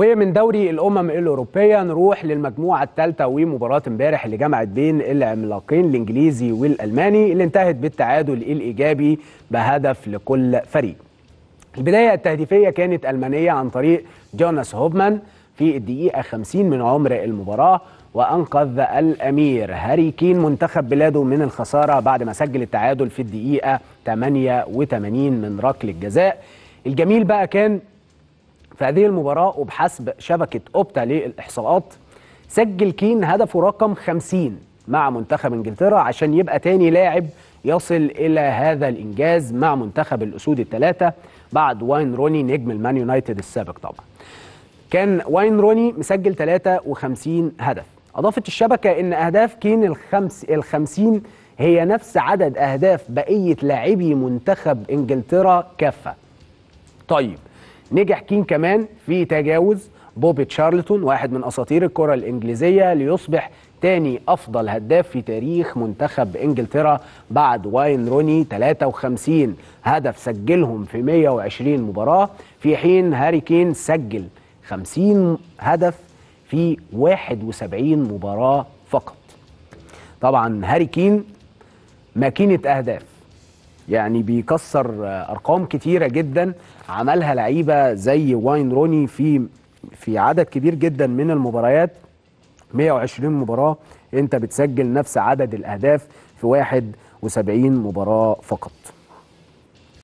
وهي من دوري الامم الاوروبيه نروح للمجموعه الثالثه ومباراه امبارح اللي جمعت بين العملاقين الانجليزي والالماني اللي انتهت بالتعادل الايجابي بهدف لكل فريق. البدايه التهديفيه كانت المانيه عن طريق جوناس هوبمان في الدقيقه 50 من عمر المباراه وانقذ الامير هاري كين منتخب بلاده من الخساره بعد ما سجل التعادل في الدقيقه 88 من ركله جزاء. الجميل بقى كان في هذه المباراة وبحسب شبكة أوبتا للإحصاءات سجل كين هدفه رقم 50 مع منتخب انجلترا عشان يبقى تاني لاعب يصل إلى هذا الإنجاز مع منتخب الأسود الثلاثة بعد واين روني نجم المان يونايتد السابق طبعا كان واين روني مسجل 53 هدف أضافت الشبكة أن أهداف كين الخمس الخمسين هي نفس عدد أهداف بقية لاعبي منتخب إنجلترا كافة طيب نجح كين كمان في تجاوز بوبي تشارلتون واحد من اساطير الكره الانجليزيه ليصبح تاني افضل هداف في تاريخ منتخب انجلترا بعد واين روني 53 هدف سجلهم في 120 مباراه في حين هاري كين سجل 50 هدف في 71 مباراه فقط. طبعا هاري كين ماكينه اهداف يعني بيكسر ارقام كتيره جدا عملها لعيبه زي واين روني في في عدد كبير جدا من المباريات 120 مباراه انت بتسجل نفس عدد الاهداف في 71 مباراه فقط